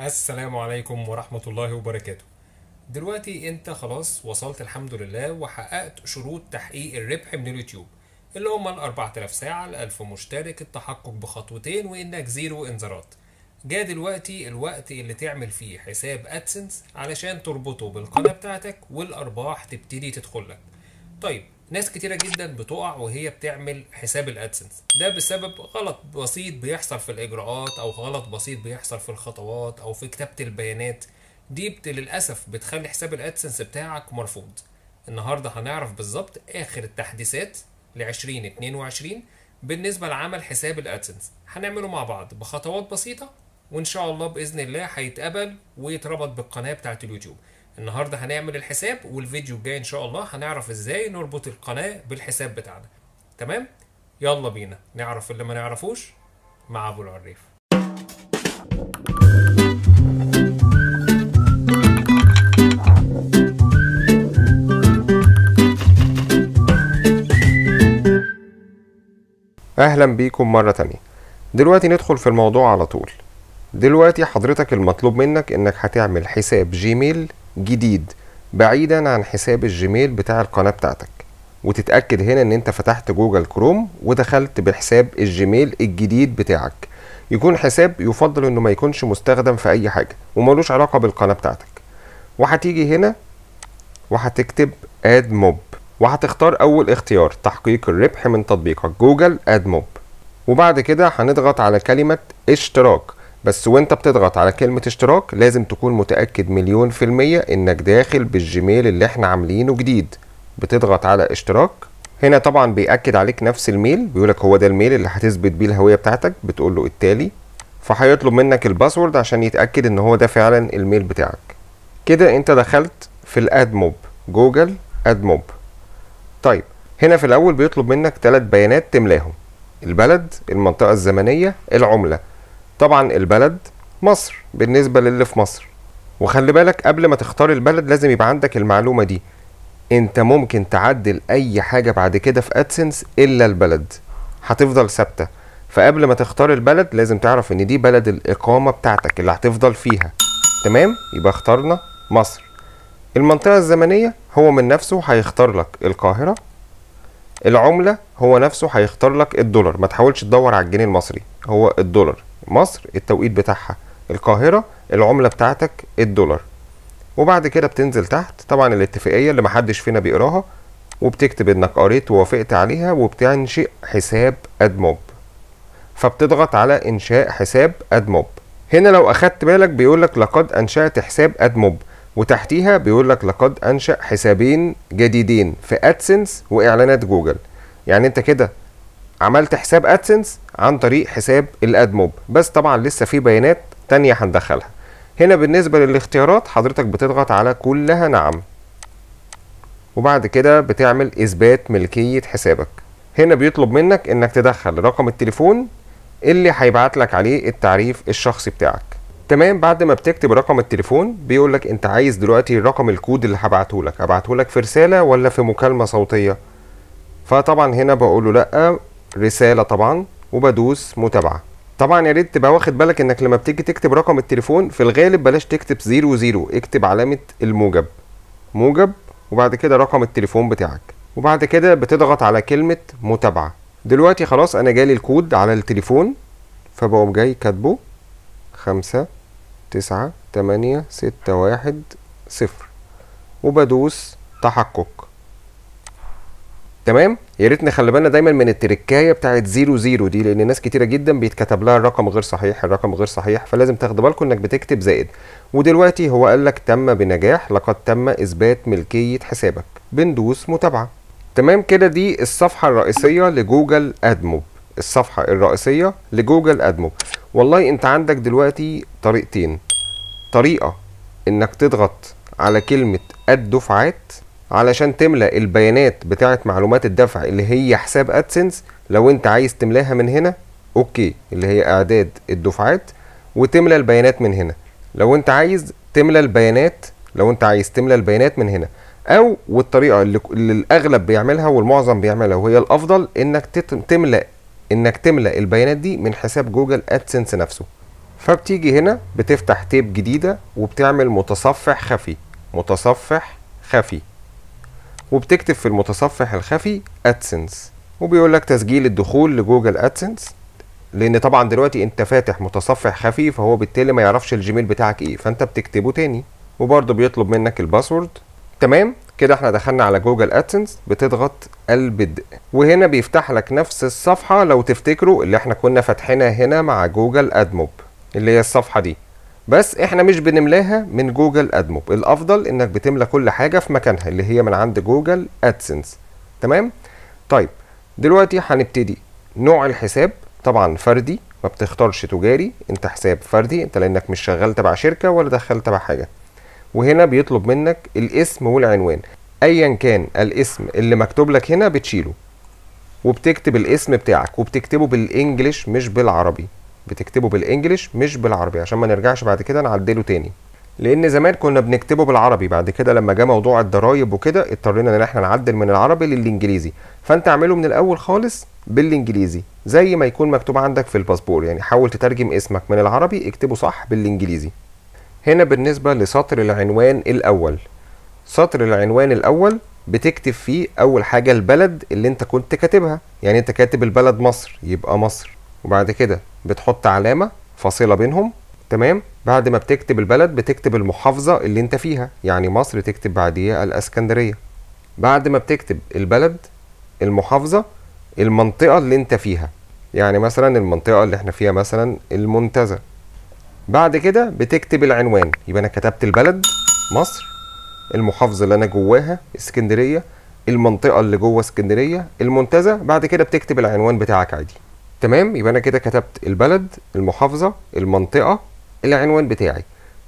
السلام عليكم ورحمة الله وبركاته دلوقتي انت خلاص وصلت الحمد لله وحققت شروط تحقيق الربح من اليوتيوب اللي هم ال 4000 ساعة ال 1000 مشترك التحقق بخطوتين وانك زيرو انذارات جاء دلوقتي الوقت اللي تعمل فيه حساب ادسنس علشان تربطه بالقناة بتاعتك والارباح تبتدي تدخلك طيب ناس كتيرة جدا بتقع وهي بتعمل حساب الادسنس ده بسبب غلط بسيط بيحصل في الاجراءات او غلط بسيط بيحصل في الخطوات او في كتابة البيانات دي بت للاسف بتخلي حساب الادسنس بتاعك مرفوض النهارده هنعرف بالظبط اخر التحديثات ل 2022 بالنسبة لعمل حساب الادسنس هنعمله مع بعض بخطوات بسيطة وان شاء الله باذن الله هيتقبل ويتربط بالقناة بتاعت اليوتيوب النهارده هنعمل الحساب والفيديو الجاي ان شاء الله هنعرف ازاي نربط القناه بالحساب بتاعنا تمام يلا بينا نعرف اللي ما نعرفوش مع ابو العريف اهلا بيكم مره تانية دلوقتي ندخل في الموضوع على طول دلوقتي حضرتك المطلوب منك انك هتعمل حساب جيميل جديد بعيدا عن حساب الجيميل بتاع القناة بتاعتك وتتأكد هنا ان انت فتحت جوجل كروم ودخلت بحساب الجيميل الجديد بتاعك يكون حساب يفضل انه ما يكونش مستخدم في اي حاجة وملوش علاقة بالقناة بتاعتك وهتيجي هنا وهتكتب اد موب وهتختار اول اختيار تحقيق الربح من تطبيقك جوجل اد موب وبعد كده هنضغط على كلمة اشتراك بس وانت بتضغط على كلمة اشتراك لازم تكون متأكد مليون في المية انك داخل بالجيميل اللي احنا عاملينه جديد بتضغط على اشتراك هنا طبعا بيأكد عليك نفس الميل بيقولك هو ده الميل اللي هتثبت بيه الهوية بتاعتك بتقول له التالي فهيطلب منك الباسورد عشان يتأكد ان هو ده فعلا الميل بتاعك كده انت دخلت في الادموب جوجل ادموب طيب هنا في الاول بيطلب منك ثلاث بيانات تملاهم البلد المنطقة الزمنية العملة طبعا البلد مصر بالنسبة للي في مصر وخلي بالك قبل ما تختار البلد لازم يبقى عندك المعلومة دي انت ممكن تعدل اي حاجة بعد كده في ادسنس الا البلد هتفضل ثابتة فقبل ما تختار البلد لازم تعرف ان دي بلد الاقامة بتاعتك اللي هتفضل فيها تمام يبقى اخترنا مصر المنطقة الزمنية هو من نفسه هيختار لك القاهرة العملة هو نفسه هيختار لك الدولار ما تحاولش تدور على الجنيه المصري هو الدولار مصر التوقيت بتاعها القاهرة العملة بتاعتك الدولار وبعد كده بتنزل تحت طبعا الاتفاقية اللي محدش فينا بيقراها وبتكتب انك قريت ووافقت عليها وبتنشئ حساب ادموب فبتضغط على انشاء حساب ادموب هنا لو اخدت بالك بيقول لك لقد انشأت حساب ادموب وتحتيها بيقول لك لقد انشأ حسابين جديدين في ادسنس واعلانات جوجل يعني انت كده عملت حساب ادسنس عن طريق حساب الادموب بس طبعا لسه في بيانات تانية هندخلها هنا بالنسبة للاختيارات حضرتك بتضغط على كلها نعم وبعد كده بتعمل اثبات ملكية حسابك هنا بيطلب منك انك تدخل رقم التليفون اللي هيبعت لك عليه التعريف الشخصي بتاعك تمام بعد ما بتكتب رقم التليفون بيقول لك انت عايز دلوقتي رقم الكود اللي هبعته لك ابعته لك في رسالة ولا في مكالمة صوتية فطبعا هنا بقول له لا رساله طبعا وبدوس متابعه طبعا يا ريت تبقى واخد بالك انك لما بتيجي تكتب رقم التليفون في الغالب بلاش تكتب زيرو اكتب علامه الموجب موجب وبعد كده رقم التليفون بتاعك وبعد كده بتضغط على كلمه متابعه دلوقتي خلاص انا جالي الكود على التليفون فبقوم جاي كاتبه خمسة تسعة تمانية ستة واحد صفر وبدوس تحقق تمام يا ريت نخلي بالنا دايما من التركايه بتاعت زيرو زيرو دي لان ناس كتيره جدا بيتكتب لها الرقم غير صحيح الرقم غير صحيح فلازم تاخد بالكم انك بتكتب زائد ودلوقتي هو قال لك تم بنجاح لقد تم اثبات ملكيه حسابك بندوس متابعه تمام كده دي الصفحه الرئيسيه لجوجل ادموب الصفحه الرئيسيه لجوجل ادموب والله انت عندك دلوقتي طريقتين طريقه انك تضغط على كلمه الدفعات علشان تملى البيانات بتاعه معلومات الدفع اللي هي حساب ادسنس لو انت عايز تملاها من هنا اوكي اللي هي اعداد الدفعات وتملى البيانات من هنا لو انت عايز تملى البيانات لو انت عايز تملى البيانات من هنا او والطريقه اللي, اللي الاغلب بيعملها والمعظم بيعملها وهي الافضل انك تملى انك تملى البيانات دي من حساب جوجل ادسنس نفسه فبتيجي هنا بتفتح تيب جديده وبتعمل متصفح خفي متصفح خفي وبتكتب في المتصفح الخفي ادسنس وبيقول لك تسجيل الدخول لجوجل ادسنس لان طبعا دلوقتي انت فاتح متصفح خفي فهو بالتالي ما يعرفش الجيميل بتاعك ايه فانت بتكتبه تاني وبرضه بيطلب منك الباسورد تمام كده احنا دخلنا على جوجل ادسنس بتضغط البدء وهنا بيفتح لك نفس الصفحه لو تفتكروا اللي احنا كنا فاتحينها هنا مع جوجل ادموب اللي هي الصفحه دي بس احنا مش بنملاها من جوجل ادموب الافضل انك بتملى كل حاجه في مكانها اللي هي من عند جوجل ادسنس تمام طيب دلوقتي هنبتدي نوع الحساب طبعا فردي ما بتختارش تجاري انت حساب فردي انت لانك مش شغال تبع شركه ولا دخلت تبع حاجه وهنا بيطلب منك الاسم والعنوان ايا كان الاسم اللي مكتوب لك هنا بتشيله وبتكتب الاسم بتاعك وبتكتبه بالانجلش مش بالعربي بتكتبه بالانجلش مش بالعربي عشان ما نرجعش بعد كده نعدله تاني لان زمان كنا بنكتبه بالعربي بعد كده لما جه موضوع الضرايب وكده اضطرينا ان احنا نعدل من العربي للانجليزي فانت اعمله من الاول خالص بالانجليزي زي ما يكون مكتوب عندك في الباسبور يعني حاول تترجم اسمك من العربي اكتبه صح بالانجليزي هنا بالنسبه لسطر العنوان الاول سطر العنوان الاول بتكتب فيه اول حاجه البلد اللي انت كنت كاتبها يعني انت كاتب البلد مصر يبقى مصر وبعد كده بتحط علامه فاصله بينهم تمام بعد ما بتكتب البلد بتكتب المحافظه اللي انت فيها يعني مصر تكتب بعديها الاسكندريه بعد ما بتكتب البلد المحافظه المنطقه اللي انت فيها يعني مثلا المنطقه اللي احنا فيها مثلا المنتزه بعد كده بتكتب العنوان يبقى انا كتبت البلد مصر المحافظه اللي انا جواها اسكندريه المنطقه اللي جوه اسكندريه المنتزه بعد كده بتكتب العنوان بتاعك عادي تمام يبقى انا كده كتبت البلد المحافظه المنطقه العنوان بتاعي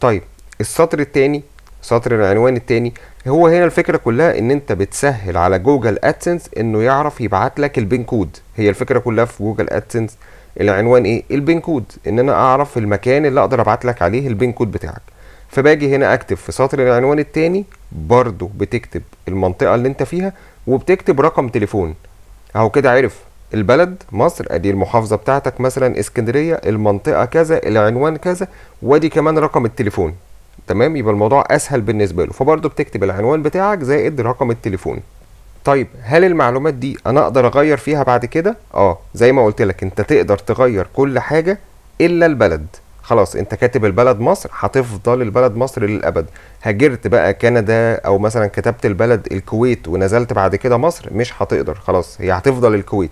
طيب السطر التاني سطر العنوان التاني هو هنا الفكره كلها ان انت بتسهل على جوجل ادسنس انه يعرف يبعت لك البين كود هي الفكره كلها في جوجل ادسنس العنوان ايه البين كود ان انا اعرف المكان اللي اقدر ابعت لك عليه البين كود بتاعك فباجي هنا اكتب في سطر العنوان التاني برضو بتكتب المنطقه اللي انت فيها وبتكتب رقم تليفون اهو كده عرف البلد مصر ادي المحافظه بتاعتك مثلا اسكندريه المنطقه كذا العنوان كذا وادي كمان رقم التليفون تمام يبقى الموضوع اسهل بالنسبه له فبرضه بتكتب العنوان بتاعك زائد رقم التليفون طيب هل المعلومات دي انا اقدر اغير فيها بعد كده اه زي ما قلت لك انت تقدر تغير كل حاجه الا البلد خلاص انت كاتب البلد مصر هتفضل البلد مصر للابد هاجرت بقى كندا او مثلا كتبت البلد الكويت ونزلت بعد كده مصر مش هتقدر خلاص هي هتفضل الكويت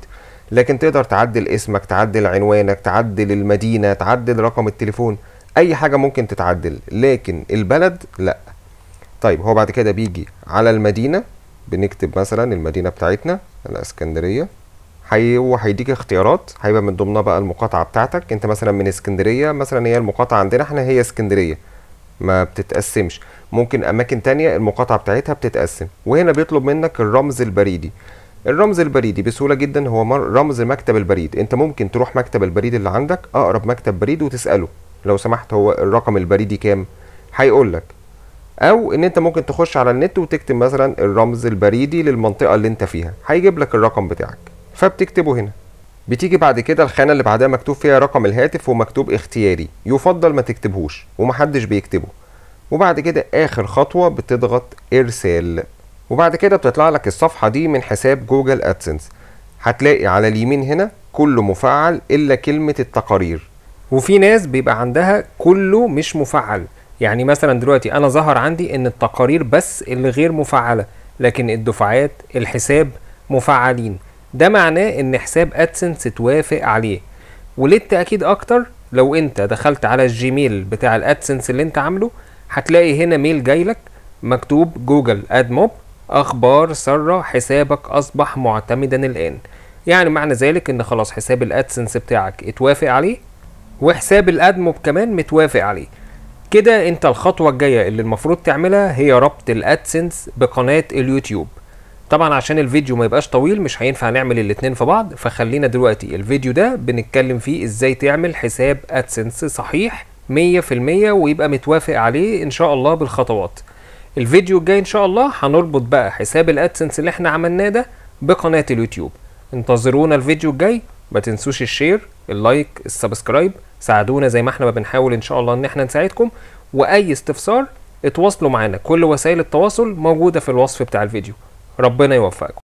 لكن تقدر تعدل اسمك تعدل عنوانك تعدل المدينة تعدل رقم التليفون أي حاجة ممكن تتعدل لكن البلد لأ طيب هو بعد كده بيجي على المدينة بنكتب مثلا المدينة بتاعتنا الاسكندرية هي هيديك اختيارات هيبقى من ضمنها بقى المقاطعة بتاعتك انت مثلا من اسكندرية مثلا هي المقاطعة عندنا احنا هي اسكندرية ما بتتقسمش ممكن اماكن تانية المقاطعة بتاعتها بتتقسم وهنا بيطلب منك الرمز البريدي الرمز البريدي بسهوله جدا هو رمز مكتب البريد انت ممكن تروح مكتب البريد اللي عندك اقرب مكتب بريد وتساله لو سمحت هو الرقم البريدي كام هيقول لك او ان انت ممكن تخش على النت وتكتب مثلا الرمز البريدي للمنطقه اللي انت فيها هيجيب لك الرقم بتاعك فبتكتبه هنا بتيجي بعد كده الخانه اللي بعدها مكتوب فيها رقم الهاتف ومكتوب اختياري يفضل ما تكتبهوش ومحدش بيكتبه وبعد كده اخر خطوه بتضغط ارسال وبعد كده بتطلع لك الصفحه دي من حساب جوجل ادسنس هتلاقي على اليمين هنا كله مفعل الا كلمه التقارير وفي ناس بيبقى عندها كله مش مفعل يعني مثلا دلوقتي انا ظهر عندي ان التقارير بس اللي غير مفعله لكن الدفعات الحساب مفعلين ده معناه ان حساب ادسنس توافق عليه وللتاكيد اكتر لو انت دخلت على الجيميل بتاع الادسنس اللي انت عامله هتلاقي هنا ميل جايلك مكتوب جوجل اد موب اخبار ساره حسابك اصبح معتمدا الان يعني معنى ذلك ان خلاص حساب الادسنس بتاعك اتوافق عليه وحساب الادموب كمان متوافق عليه كده انت الخطوه الجايه اللي المفروض تعملها هي ربط الادسنس بقناه اليوتيوب طبعا عشان الفيديو ما يبقاش طويل مش هينفع نعمل الاتنين في بعض فخلينا دلوقتي الفيديو ده بنتكلم فيه ازاي تعمل حساب ادسنس صحيح 100% ويبقى متوافق عليه ان شاء الله بالخطوات الفيديو الجاي ان شاء الله هنربط بقى حساب الادسنس اللي احنا عملناه ده بقناه اليوتيوب انتظرونا الفيديو الجاي ما تنسوش الشير اللايك السبسكرايب ساعدونا زي ما احنا ما بنحاول ان شاء الله ان احنا نساعدكم واي استفسار اتواصلوا معانا كل وسائل التواصل موجوده في الوصف بتاع الفيديو ربنا يوفقكم